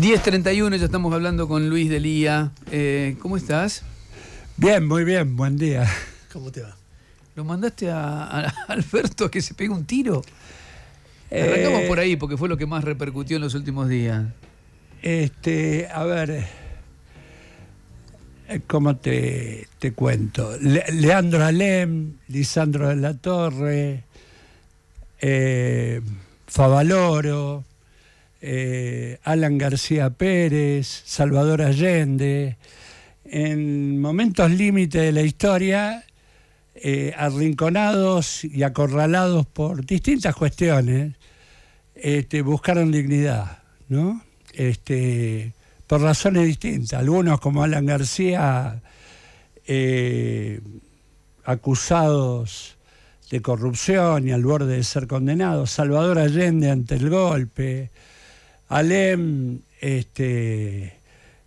10.31, ya estamos hablando con Luis Delía. Lía. Eh, ¿Cómo estás? Bien, muy bien, buen día. ¿Cómo te va? ¿Lo mandaste a, Alberto a que se pegue un tiro? Eh, Arrancamos por ahí, porque fue lo que más repercutió en los últimos días. Este, a ver, eh, ¿cómo te, cuento? Leandro Alem, Lisandro de la Torre, Favaloro, eh, Alan García Pérez, Salvador Allende. En momentos límite de la historia, eh, arrinconados y acorralados por distintas cuestiones, este, buscaron dignidad, ¿no? Este, por razones distintas. Algunos, como Alan García, eh, acusados de corrupción y al borde de ser condenados. Salvador Allende ante el golpe. Alem, este,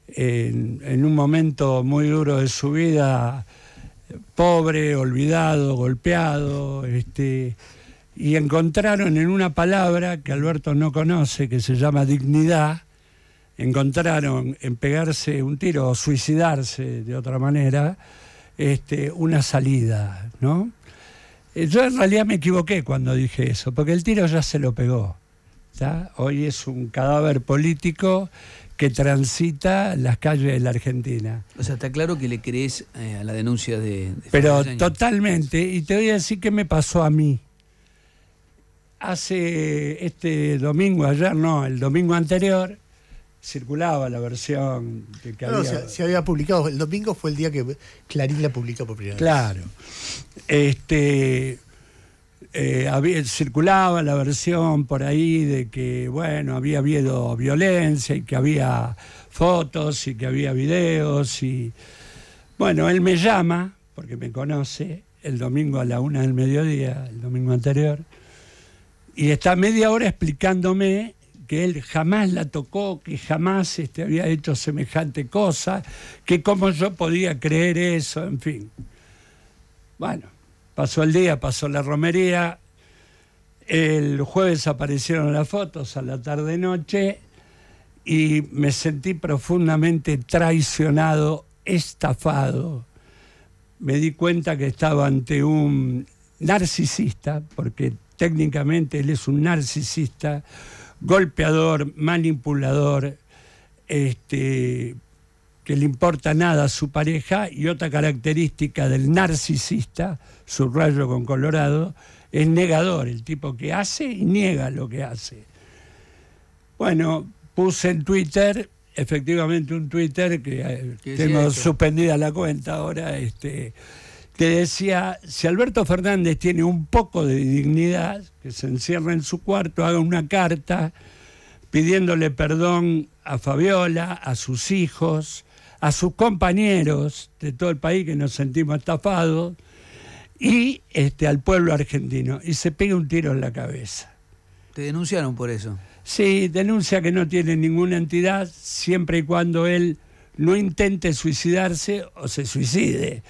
en, en, un momento muy duro de su vida, pobre, olvidado, golpeado, este, y encontraron en una palabra que Alberto no conoce, que se llama dignidad, encontraron en pegarse un tiro o suicidarse de otra manera, este, una salida, ¿no? Eh, yo en realidad me equivoqué cuando dije eso, porque el tiro ya se lo pegó. Hoy es un cadáver político que transita las calles de la Argentina. O sea, está claro que le crees eh, a la denuncia de... Pero totalmente, y te voy a decir qué me pasó a mí. Hace este domingo, ayer no, el domingo anterior, circulaba la versión que, que no, Se, se, había publicado, el domingo fue el día que Clarín la publicó por primera vez. Claro. Este eh, circulaba la versión por ahí de que, bueno, había habido violencia y que había fotos y que había videos y... Bueno, él me llama, porque me conoce, el domingo a la una del mediodía, el domingo anterior, y está media hora explicándome que él jamás la tocó, que jamás este, había hecho semejante cosa, que cómo yo podía creer eso, en fin. Bueno, Pasó el día, pasó la romería. El jueves aparecieron las fotos a la tarde-noche y me sentí profundamente traicionado, estafado. Me di cuenta que estaba ante un narcisista, porque técnicamente él es un narcisista, golpeador, manipulador, este, que le importa nada a su pareja y otra característica del narcisista subrayo con Colorado, es negador, el tipo que hace y niega lo que hace. Bueno, puse en Twitter, efectivamente un Twitter que eh, tengo suspendida la cuenta ahora, este, que decía, si Alberto Fernández tiene un poco de dignidad, que se encierra en su cuarto, haga una carta pidiéndole perdón a Fabiola, a sus hijos, a sus compañeros de todo el país que nos sentimos estafados, y este, al pueblo argentino y se pega un tiro en la cabeza. ¿Te denunciaron por eso? Sí, denuncia que no tiene ninguna entidad siempre y cuando él no intente suicidarse o se suicide.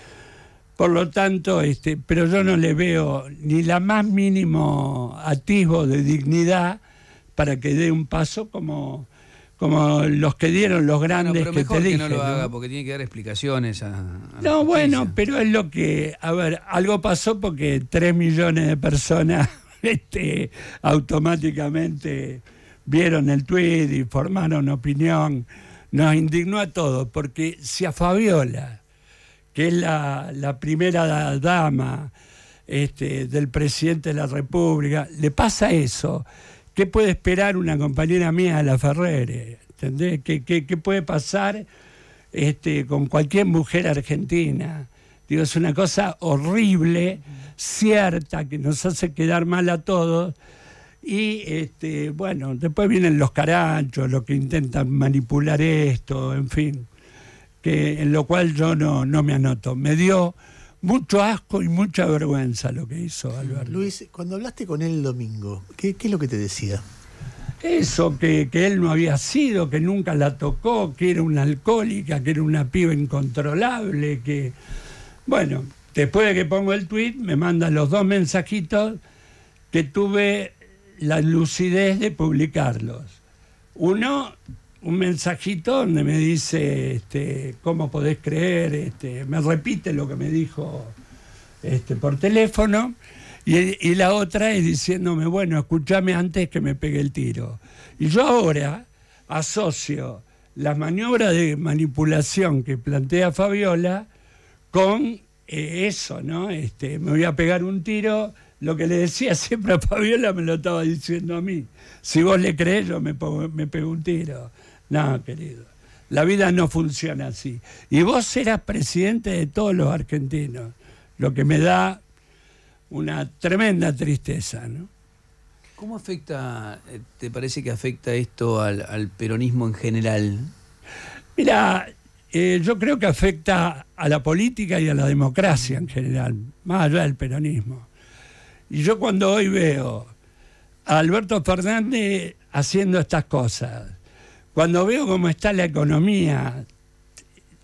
Por lo tanto, este, pero yo no le veo ni la más mínimo atisbo de dignidad para que dé un paso como como los que dieron los grandes pero mejor que te no lo haga porque tiene que dar explicaciones a, no bueno pero es lo que a ver algo pasó porque tres millones de personas este, automáticamente vieron el tweet y formaron opinión nos indignó a todos porque si a Fabiola que es la, primera dama este, del presidente de la República le pasa eso ¿Qué puede esperar una compañera mía a la Ferrere? ¿Entendés? ¿Qué, puede pasar este, con cualquier mujer argentina? Digo, es una cosa horrible, cierta, que nos hace quedar mal a todos. Y este, bueno, después vienen los carachos, los que intentan manipular esto, en fin, que, en lo cual yo no, no me anoto. Me dio mucho asco y mucha vergüenza lo que hizo Alberto. Luis, cuando hablaste con él el domingo, ¿qué, es lo que te decía? Eso, que, él no había sido, que nunca la tocó, que era una alcohólica, que era una piba incontrolable, que... Bueno, después de que pongo el tweet, me mandan los dos mensajitos que tuve la lucidez de publicarlos. Uno un mensajito donde me dice, este, ¿cómo podés creer? Este, me repite lo que me dijo este, por teléfono. Y, la otra es diciéndome, bueno, escúchame antes que me pegue el tiro. Y yo ahora asocio las maniobras de manipulación que plantea Fabiola con eh, eso, ¿no? Este, me voy a pegar un tiro. Lo que le decía siempre a Fabiola me lo estaba diciendo a mí. Si vos le crees, yo me, me pego un tiro. No, querido. La vida no funciona así. Y vos serás presidente de todos los argentinos, lo que me da una tremenda tristeza, ¿no? ¿Cómo afecta, eh, te parece que afecta esto al, peronismo en general? Mira, eh, yo creo que afecta a la política y a la democracia en general, más allá del peronismo. Y yo cuando hoy veo a Alberto Fernández haciendo estas cosas, cuando veo cómo está la economía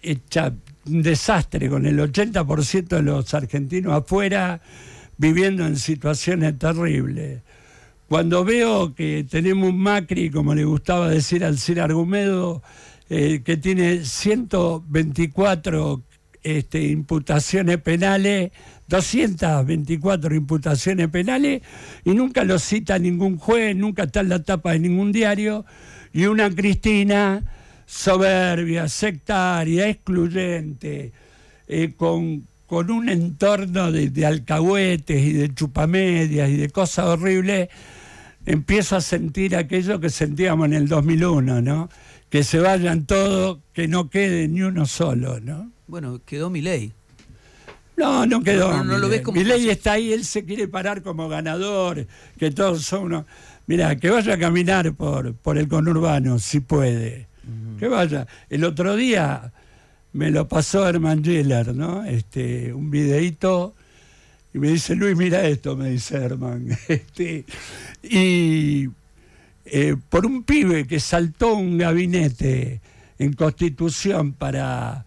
hecha un desastre, con el 80% de los argentinos afuera viviendo en situaciones terribles. Cuando veo que tenemos un Macri, como le gustaba decir al Cir Argumedo, eh, que tiene 124 este, imputaciones penales, 224 imputaciones penales, y nunca lo cita ningún juez, nunca está en la tapa de ningún diario y una Cristina soberbia, sectaria, excluyente, eh, con, un entorno de, alcahuetes y de chupamedias y de cosas horribles, empieza a sentir aquello que sentíamos en el 2001, ¿no? Que se vayan todos, que no quede ni uno solo, ¿no? Bueno, quedó mi ley. No, no quedó. mi ley. lo está ahí, él se quiere parar como ganador, que todos son unos... Mira, que vaya a caminar por, por el conurbano, si puede. Que vaya. El otro día me lo pasó Herman Geller, ¿no? Este, un videíto. Y me dice, Luis, mira esto, me dice Herman. Este, y eh, por un pibe que saltó un gabinete en Constitución para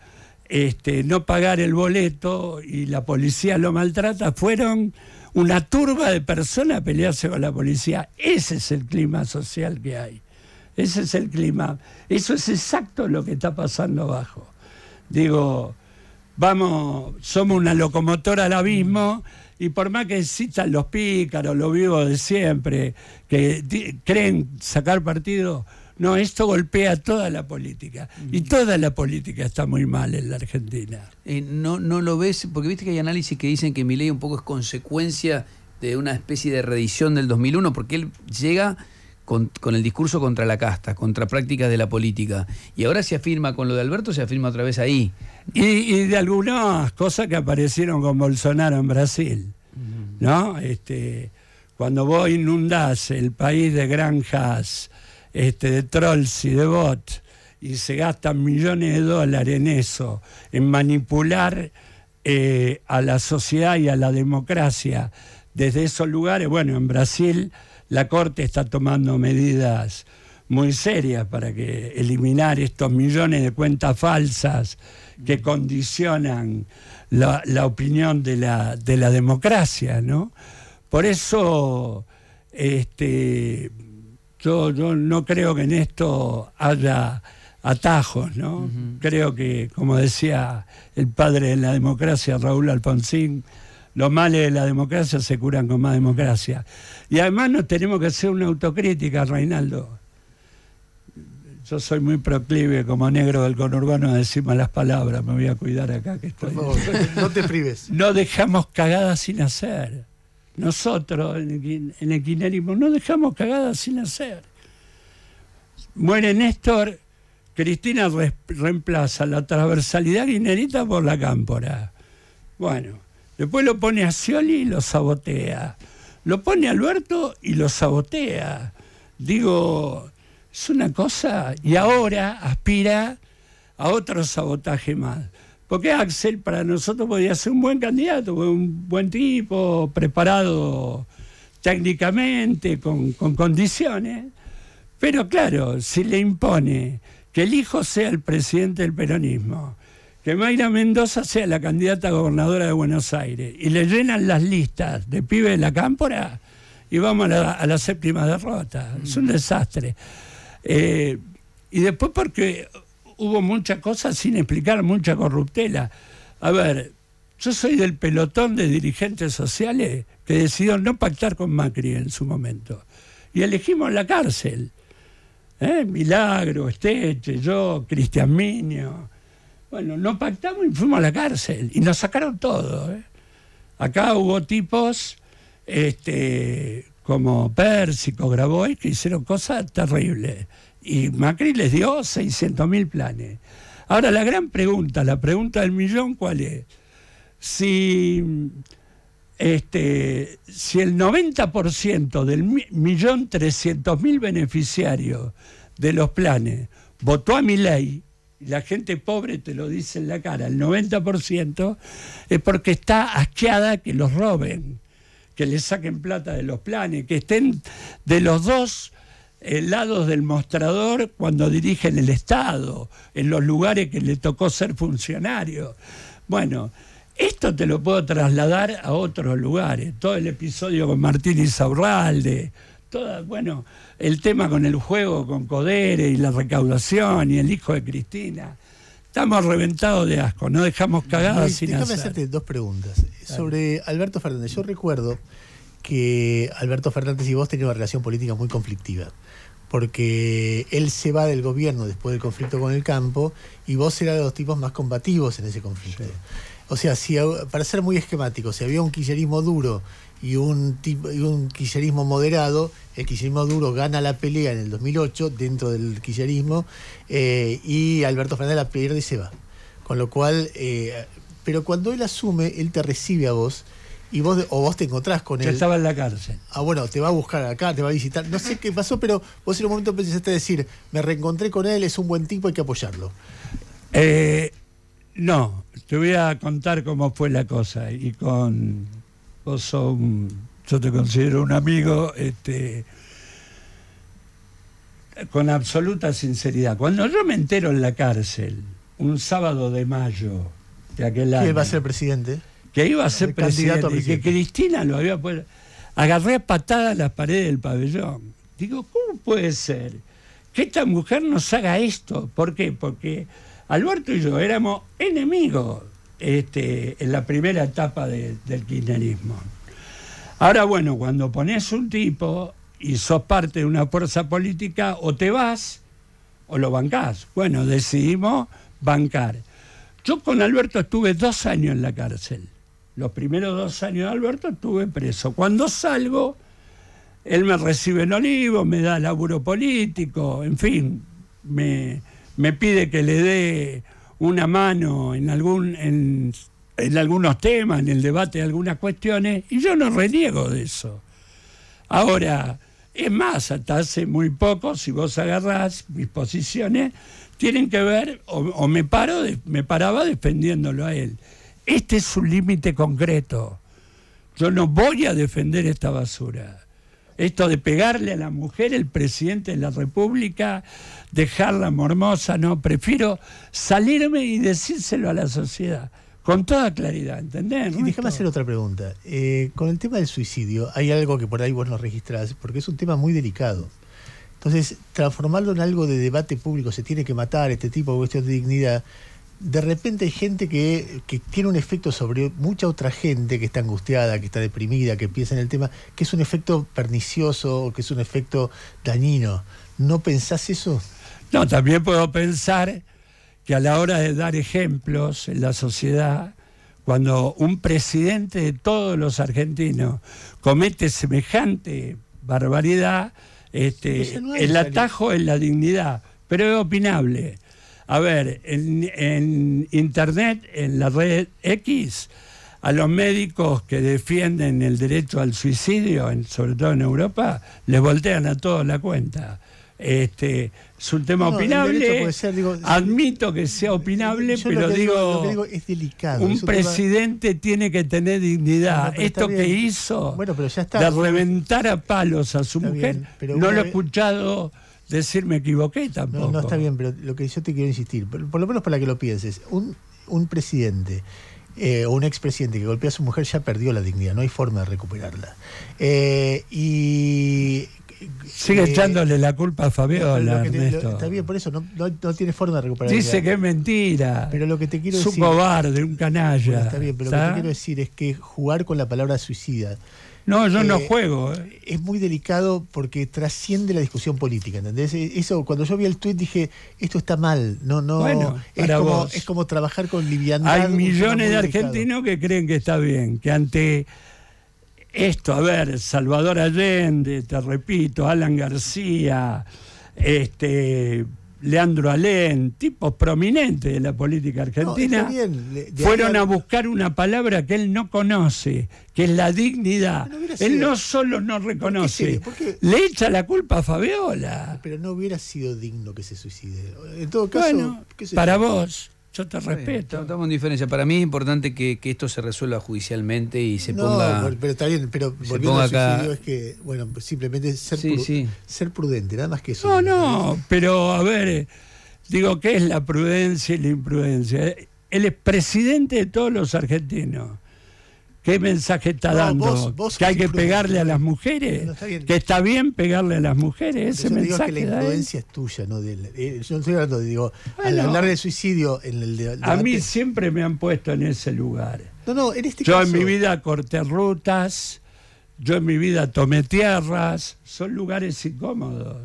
este, no pagar el boleto y la policía lo maltrata, fueron una turba de personas a pelearse con la policía. Ese es el clima social que hay. Ese es el clima. Eso es exacto lo que está pasando abajo. Digo, vamos, somos una locomotora al abismo y por más que existan los pícaros, los vivos de siempre, que creen sacar partido, no, esto golpea toda la política. Y toda la política está muy mal en la Argentina. Eh, no, no lo ves, porque viste que hay análisis que dicen que mi un poco es consecuencia de una especie de redición del 2001, porque él llega con, el discurso contra la casta, contra prácticas de la política. Y ahora se afirma con lo de Alberto, se afirma otra vez ahí. Y, de algunas cosas que aparecieron con Bolsonaro en Brasil, ¿no? Este, cuando vos inundás el país de granjas este, de trolls y de bots, y se gastan millones de dólares en eso, en manipular eh, a la sociedad y a la democracia desde esos lugares, bueno, en Brasil la Corte está tomando medidas muy serias para que eliminar estos millones de cuentas falsas que condicionan la, opinión de la, de la democracia, ¿no? Por eso este, yo, no creo que en esto haya atajos, ¿no? Creo que, como decía el padre de la democracia, Raúl Alfonsín, los males de la democracia se curan con más democracia. Y además nos tenemos que hacer una autocrítica, Reinaldo. Yo soy muy proclive como negro del conurbano a decir malas palabras, me voy a cuidar acá que estoy. no te prives. no dejamos cagadas sin hacer. Nosotros, en el guinerismo no dejamos cagadas sin hacer. Muere Néstor, Cristina reemplaza la transversalidad guinerita por la cámpora. Bueno, después lo pone a Scioli y lo sabotea. Lo pone a Alberto y lo sabotea. Digo, es una cosa. Y ahora aspira a otro sabotaje más. Porque Axel para nosotros podía ser un buen candidato, un buen tipo, preparado técnicamente, con, condiciones. Pero claro, si le impone que el hijo sea el presidente del peronismo, que Mayra Mendoza sea la candidata gobernadora de Buenos Aires y le llenan las listas de pibe de la cámpora y vamos a la, séptima derrota. Es un desastre. Eh, y después porque hubo muchas cosas sin explicar, mucha corruptela. A ver, yo soy del pelotón de dirigentes sociales que decidieron no pactar con Macri en su momento. Y elegimos la cárcel. ¿Eh? Milagro, Esteche, yo, Cristian Minio. Bueno, no pactamos y fuimos a la cárcel. Y nos sacaron todo. ¿eh? Acá hubo tipos este, como Pérsico, y que hicieron cosas terribles. Y Macri les dio 600 mil planes. Ahora, la gran pregunta, la pregunta del millón, ¿cuál es? Si, este, si el 90% del millón 300 mil beneficiarios de los planes votó a mi ley, la gente pobre te lo dice en la cara, el 90%, es porque está asqueada que los roben que le saquen plata de los planes, que estén de los dos eh, lados del mostrador cuando dirigen el Estado, en los lugares que le tocó ser funcionario. Bueno, esto te lo puedo trasladar a otros lugares. Todo el episodio con Martín Isaurralde, todo, bueno, el tema con el juego con Codere y la recaudación y el hijo de Cristina. Estamos reventados de asco, no dejamos cagadas sin déjame hacerte dos preguntas. Sobre Alberto Fernández, yo recuerdo que Alberto Fernández y vos tenían una relación política muy conflictiva, porque él se va del gobierno después del conflicto con el campo y vos eras de los tipos más combativos en ese conflicto. O sea, si, para ser muy esquemático, si había un quillerismo duro y un, tipo, un moderado, el quillerismo duro gana la pelea en el 2008 dentro del quillerismo, eh, y Alberto Fernández la pierde y se va. Con lo cual, eh, pero cuando él asume, él te recibe a vos y vos o vos te encontrás con él. Ya estaba en la cárcel. Ah, bueno, te va a buscar acá, te va a visitar. No sé qué pasó, pero vos en un momento pensaste decir, me reencontré con él, es un buen tipo, hay que apoyarlo. Eh, no, te voy a contar cómo fue la cosa y con vos sos yo te considero un amigo, este, con absoluta sinceridad. Cuando yo me entero en la cárcel, un sábado de mayo de aquel año. Que iba a ser presidente. Que iba a ser presidente, a que Cristina lo había puesto. Agarré a patadas las paredes del pabellón. Digo, ¿cómo puede ser que esta mujer nos haga esto? ¿Por qué? Porque Alberto y yo éramos enemigos este, en la primera etapa del kirchnerismo. Ahora, bueno, cuando pones un tipo y sos parte de una fuerza política, o te vas o lo bancás. Bueno, decidimos bancar. Yo con Alberto estuve dos años en la cárcel. Los primeros dos años de Alberto estuve preso. Cuando salgo, él me recibe en Olivo, me da laburo político, en fin, me, me pide que le dé una mano en, algún, en, algunos temas, en el debate de algunas cuestiones, y yo no reniego de eso. Ahora, es más, hasta hace muy poco, si vos agarrás mis posiciones, tienen que ver, o, me, paro me paraba defendiéndolo a él. Este es un límite concreto. Yo no voy a defender esta basura. Esto de pegarle a la mujer el presidente de la República, dejarla mormosa, no, prefiero salirme y decírselo a la sociedad. Con toda claridad, ¿entendés? Y déjame hacer otra pregunta. Eh, con el tema del suicidio, hay algo que por ahí vos no registrás, porque es un tema muy delicado. Entonces, transformarlo en algo de debate público, se tiene que matar este tipo de cuestión de dignidad, de repente hay gente que, tiene un efecto sobre mucha otra gente que está angustiada, que está deprimida, que piensa en el tema, que es un efecto pernicioso, que es un efecto dañino. ¿No pensás eso? No, también puedo pensar que a la hora de dar ejemplos en la sociedad, cuando un presidente de todos los argentinos comete semejante barbaridad, este, el atajo es la dignidad, pero es opinable. A ver, en, Internet, en la red X, a los médicos que defienden el derecho al suicidio, en, sobre todo en Europa, les voltean a todos la cuenta. Este, es un tema opinable. admito que sea eh, opinable, pero digo, es delicado, Un presidente tiene que tener dignidad. Esto que hizo de reventar a palos a su mujer, no lo he escuchado decir me equivoqué tampoco. No, no, está bien, pero lo que yo te quiero insistir, por, lo menos para que lo pienses, un, un presidente eh, o un expresidente que golpeó a su mujer ya perdió la dignidad, no hay forma de recuperarla. Eh, y. Sigue eh, echándole la culpa a Fabiola. está bien, por eso no, tiene forma de recuperarla. Dice que es mentira. Pero lo que te quiero es decir. Es un cobarde, un canalla. está bien, pero lo que te quiero decir es que jugar con la palabra suicida no, yo no eh, juego. Eh. Es muy delicado porque trasciende la discusión política, ¿entendés? E-, eso, cuando yo vi el tuit dije, esto está mal, no, no, bueno, es, como, trabajar con liviandad. Hay millones de argentinos que creen que está bien, que ante esto, a ver, Salvador Allende, te repito, Alan García, este, Leandro Alén, tipos prominentes de la política argentina, fueron a buscar una palabra que él no conoce, que es la dignidad. él no solo no reconoce, le echa la culpa a Fabiola. Pero no hubiera sido digno que se suicide. En todo caso, para vos yo te respeto. Estamos en diferencia. Para mí es importante que, esto se resuelva judicialmente y se ponga. Pero está bien, pero volviendo a suicidio es que, bueno, simplemente ser, ser prudente, nada más que eso. No, no, pero a ver, eh, digo, ¿qué es la prudencia y la imprudencia? Él es presidente de todos los argentinos. ¿Qué mensaje está dando? que hay que pegarle a las mujeres. que está bien pegarle a las mujeres. Ese mensaje. Digo que la influencia es tuya, no de, eh, yo estoy digo, al hablar de suicidio en el de, A mí siempre me han puesto en ese lugar. No, no, en este yo en mi vida corté rutas, yo en mi vida tomé tierras, son lugares incómodos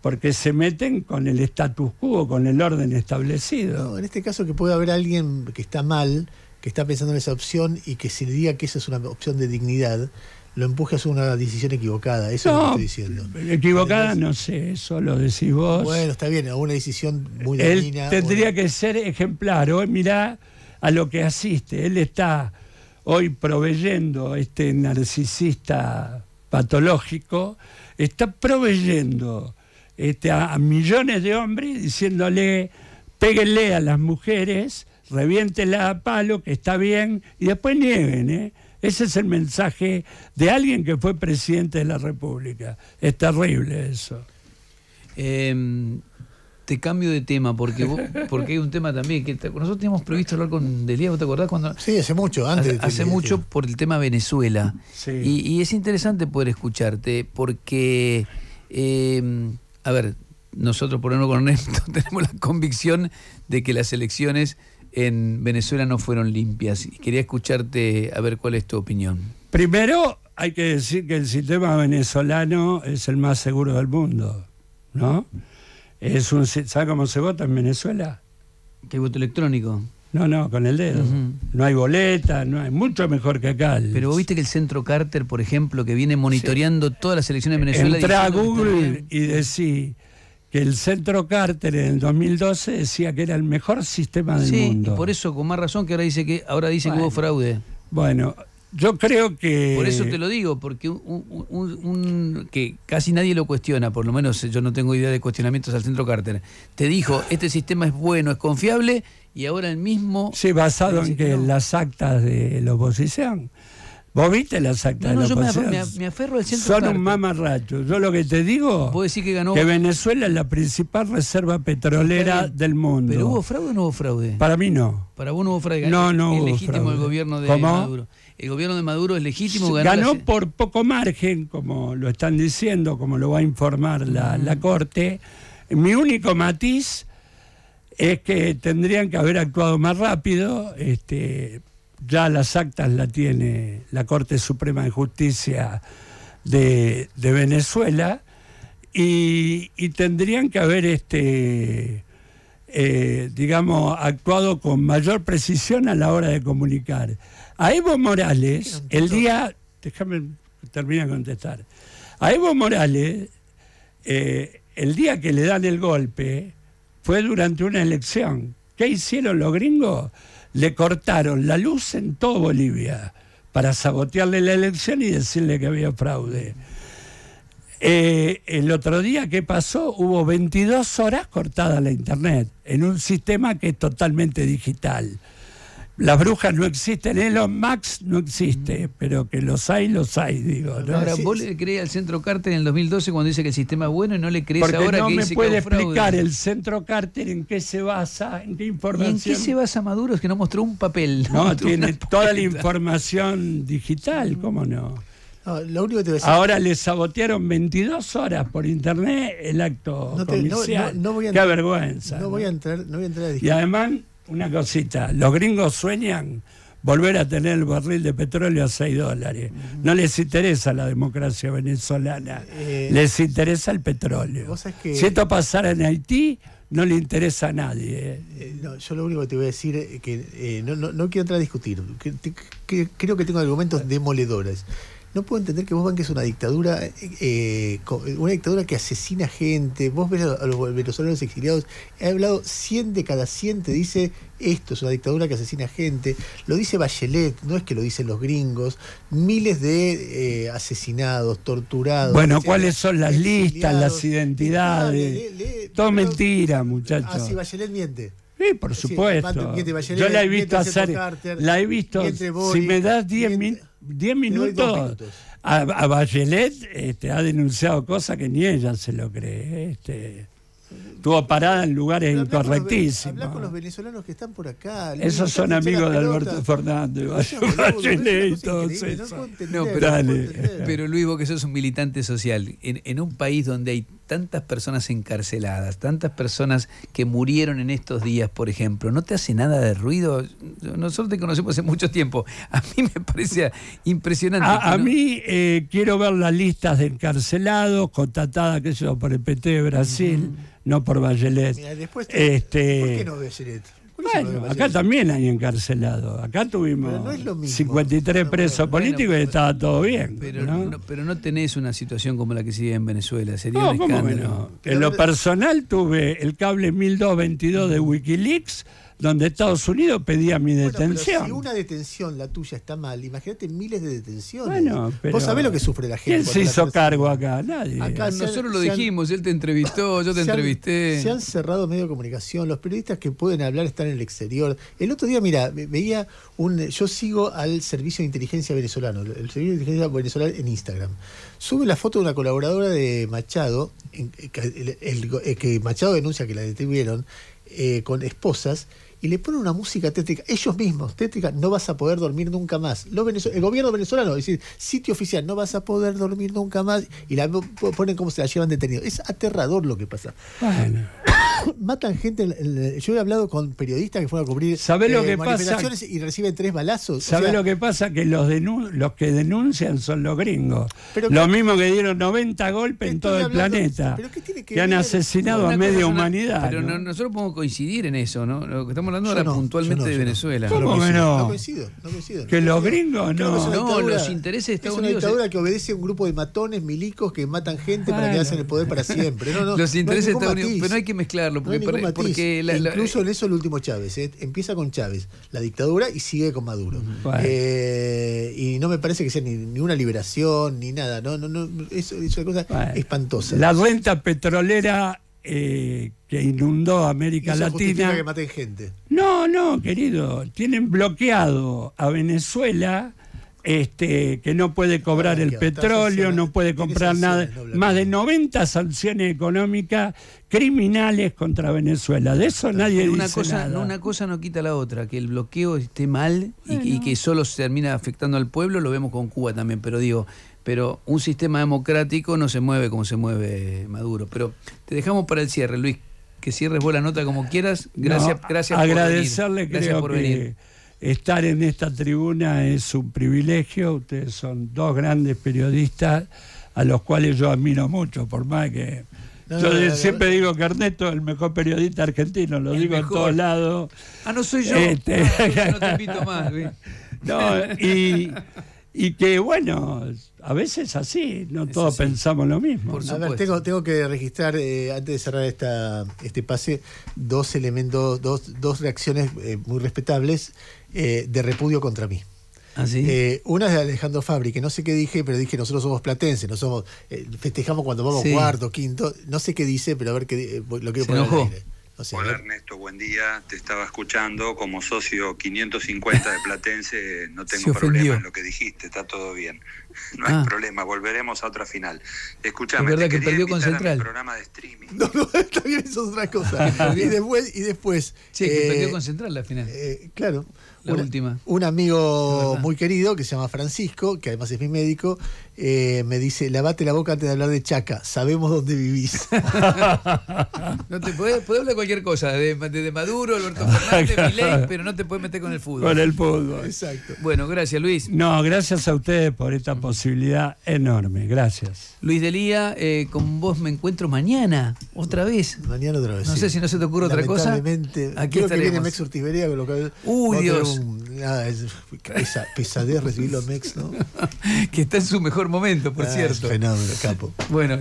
porque se meten con el status quo, con el orden establecido. en este caso que puede haber alguien que está mal, que está pensando en esa opción y que si le diga que esa es una opción de dignidad, lo empuje a hacer una decisión equivocada, eso es lo que estoy diciendo. Equivocada no sé, eso lo decís vos. Bueno, está bien, una decisión muy Él Tendría que ser ejemplar, hoy mirá a lo que asiste, él está hoy proveyendo este narcisista patológico, está proveyendo este, a, millones de hombres diciéndole, péguenle a las mujeres reviente la palo, que está bien, y después nieven ¿eh? Ese es el mensaje de alguien que fue presidente de la República. Es terrible eso. Em, te cambio de tema, porque porque hay un tema también que nosotros teníamos previsto hablar con Delia, te acordás? Cuando, sí, hace mucho, antes. Hace, hace mucho por el tema Venezuela. Y, es interesante poder escucharte, porque, em, a ver, nosotros por uno con Ernesto tenemos la convicción de que las elecciones en Venezuela no fueron limpias. quería escucharte a ver cuál es tu opinión. Primero, hay que decir que el sistema venezolano es el más seguro del mundo, ¿no? Es un, ¿Sabe cómo se vota en Venezuela? ¿Qué voto electrónico? No, no, con el dedo. No hay boleta, no hay mucho mejor que acá. Pero viste que el centro Carter, por ejemplo, que viene monitoreando todas las elecciones de eh, Venezuela. Entra Google y decís que el Centro Carter en el 2012 decía que era el mejor sistema del sí, mundo. Y por eso, con más razón, que ahora dice que ahora dice que hubo fraude. Bueno, yo creo que. Por eso te lo digo, porque un, que casi nadie lo cuestiona, por lo menos yo no tengo idea de cuestionamientos al centro Carter. Te dijo, este sistema es bueno, es confiable, y ahora el mismo. Sí, basado en que las actas de la oposición. ¿Vos viste las actas no, no, la yo me, aferro al centro Son un mamarracho. Yo lo que te digo. ¿Vos que ganó? Que Venezuela es la principal reserva petrolera del mundo. ¿Pero hubo fraude o no hubo fraude? Para mí no. Para vos no hubo fraude. No, no es hubo legítimo fraude. el gobierno de ¿Cómo? Maduro. El gobierno de Maduro es legítimo. Ganó, ganó por poco margen, como lo están diciendo, como lo va a informar la, mm. la Corte. Mi único matiz es que tendrían que haber actuado más rápido, este, ya las actas la tiene la Corte Suprema de Justicia de, Venezuela y, tendrían que haber este eh, digamos actuado con mayor precisión a la hora de comunicar. A Evo Morales, el día, déjame terminar contestar, a Evo Morales, eh, el día que le dan el golpe fue durante una elección. ¿Qué hicieron los gringos? le cortaron la luz en todo Bolivia para sabotearle la elección y decirle que había fraude. Eh, el otro día que pasó hubo 22 horas cortada la internet en un sistema que es totalmente digital las brujas no existen, los Max no existe, mm. pero que los hay, los hay, digo. Ahora, vos le crees al Centro Carter en el 2012 cuando dice que el sistema es bueno y no le crees ahora ahora no que no me puede explicar el Centro Carter en qué se basa, en qué información. ¿En qué se basa Maduro? Es que no mostró un papel. No, tiene toda la información digital, mm. ¿cómo no? lo único Ahora le sabotearon 22 horas por internet el acto no No, voy a entrar, Qué vergüenza. No, voy a entrar, no voy a entrar Y además una cosita, los gringos sueñan volver a tener el barril de petróleo a 6 dólares. No les interesa la democracia venezolana, eh, les interesa el petróleo. si esto pasara en Haití, no le interesa a nadie. ¿eh? Eh, yo lo único que te voy a decir es que no, quiero entrar a discutir. creo que tengo argumentos demoledores no puedo entender que vos es una dictadura, eh, eh, una dictadura que asesina gente. Vos ves a los venezolanos exiliados, he hablado 100 de cada 100 te dice esto es una dictadura que asesina gente. Lo dice Bachelet, no es que lo dicen los gringos. Miles de eh, asesinados, torturados. Bueno, ¿cuáles son las listas, las identidades? Todo mentira, muchachos. Ah, si Bachelet miente. Sí, por supuesto. Yo la he visto hacer. la he visto. si me das 10 minutos Diez minutos, A, Bachelet eh, ha denunciado cosas que ni ella se lo cree. Este, estuvo parada en lugares incorrectísimos. con los venezolanos que están por acá. Esos son amigos de Alberto Fernández, Bachelet y todo eso. No, pero, Luis, vos que sos un militante social, en un país donde hay tantas personas encarceladas, tantas personas que murieron en estos días, por ejemplo, ¿no te hace nada de ruido? Nosotros te conocemos hace mucho tiempo. A mí me parece impresionante. A, mí eh, quiero ver las listas de encarcelados, contratadas, qué sé yo, por el PT de Brasil, no por Bachelet. después este... ¿Por qué no esto? acá también hay encarcelados. Acá tuvimos 53 presos políticos y estaba todo bien. Pero ¿no? tenés una situación como la que sigue en Venezuela. Sería un escándalo. En lo personal tuve el cable 1222 de Wikileaks donde Estados Unidos pedía mi detención. si una detención, la tuya, está mal, imagínate miles de detenciones. Vos sabés lo que sufre la gente. ¿Quién se hizo cargo acá? Nadie. Acá nosotros lo dijimos, él te entrevistó, yo te entrevisté. se han cerrado medios de comunicación, los periodistas que pueden hablar están en el exterior. El otro día, mira, veía un. Yo sigo al Servicio de Inteligencia Venezolano, el Servicio de Inteligencia Venezolano en Instagram. Sube la foto de una colaboradora de Machado, que Machado denuncia que la detuvieron, eh, con esposas y le ponen una música tétrica, ellos mismos, tétrica, no vas a poder dormir nunca más. Los el gobierno venezolano, decir, sitio oficial, no vas a poder dormir nunca más, y la ponen como se la llevan detenido. Es aterrador lo que pasa. matan gente. Yo he hablado con periodistas que fueron a cubrir sabe lo eh, que pasa? y reciben tres balazos. sabe lo que pasa? Que los, los que denuncian son los gringos. Pero lo que, mismo que dieron 90 golpes en todo el planeta. que, han asesinado a media humanidad. Pero nosotros podemos coincidir en eso, ¿no? Lo que estamos hablando ahora puntualmente de Venezuela. ¿Cómo que Que los gringos no. No, los intereses de Estados Unidos. Es una dictadura que obedece a un grupo de matones milicos que matan gente para que en el poder para siempre. Los intereses de Estados Unidos. Pero no hay que mezclar no Incluso en eso el último Chávez. Eh, empieza con Chávez, la dictadura, y sigue con Maduro. Eh, y no me parece que sea ni, una liberación, ni nada. No, es, una cosa espantosa. La renta petrolera eh, que inundó América Latina. No, no, querido. Tienen bloqueado a Venezuela este, que no puede cobrar el petróleo, no puede comprar nada, más de 90 sanciones económicas criminales contra Venezuela. De eso nadie dice nada. una cosa no quita la otra, que el bloqueo esté mal y, que solo se termina afectando al pueblo, lo vemos con Cuba también, pero digo, pero un sistema democrático no se mueve como se mueve Maduro. Pero te dejamos para el cierre, Luis, que cierres vos la nota como quieras. Gracias, gracias por venir. Estar en esta tribuna es un privilegio, ustedes son dos grandes periodistas a los cuales yo admiro mucho, por más que... yo siempre digo que Ernesto es el mejor periodista argentino, lo digo en todos lados. Ah, no soy yo. Este, no te invito más. y, que bueno, a veces así, no todos pensamos lo mismo. tengo, tengo que registrar, eh, antes de cerrar esta, este pase, dos elementos, dos, dos reacciones eh, muy respetables eh, de repudio contra mí. ¿Ah, eh, una es de Alejandro Fabri, que no sé qué dije, pero dije nosotros somos platense, no eh, festejamos cuando vamos cuarto, quinto, no sé qué dice, pero a ver qué lo quiero poner. Hola Ernesto, buen día. Te estaba escuchando como socio 550 de Platense. No tengo problema en lo que dijiste, está todo bien. No hay ah. problema, volveremos a otra final. escúchame es verdad que perdió con Central. programa de streaming. No, no, está bien, es otra cosa. y después. sí, que perdió eh, con Central la final. Eh, claro. La un, última. Un amigo muy querido que se llama Francisco, que además es mi médico, eh, me dice: lavate la boca antes de hablar de Chaca, sabemos dónde vivís. no te podés, hablar hablar cualquier cosa, de, de Maduro, Alberto Fernández, Milei, pero no te puedes meter con el fútbol. Con el fútbol. Exacto. Bueno, gracias Luis. No, gracias a ustedes por esta posibilidad enorme. Gracias. Luis Delía, eh, con vos me encuentro mañana, otra vez. Mañana otra vez. No sé si no se te ocurre otra cosa. Aquí creo que viene Mex Urtibería con lo que. ¡Uy, Dios! Ah, recibirlo a Mex, ¿no? que está en su mejor momento, por ah, cierto. Es fenómeno, capo. Bueno.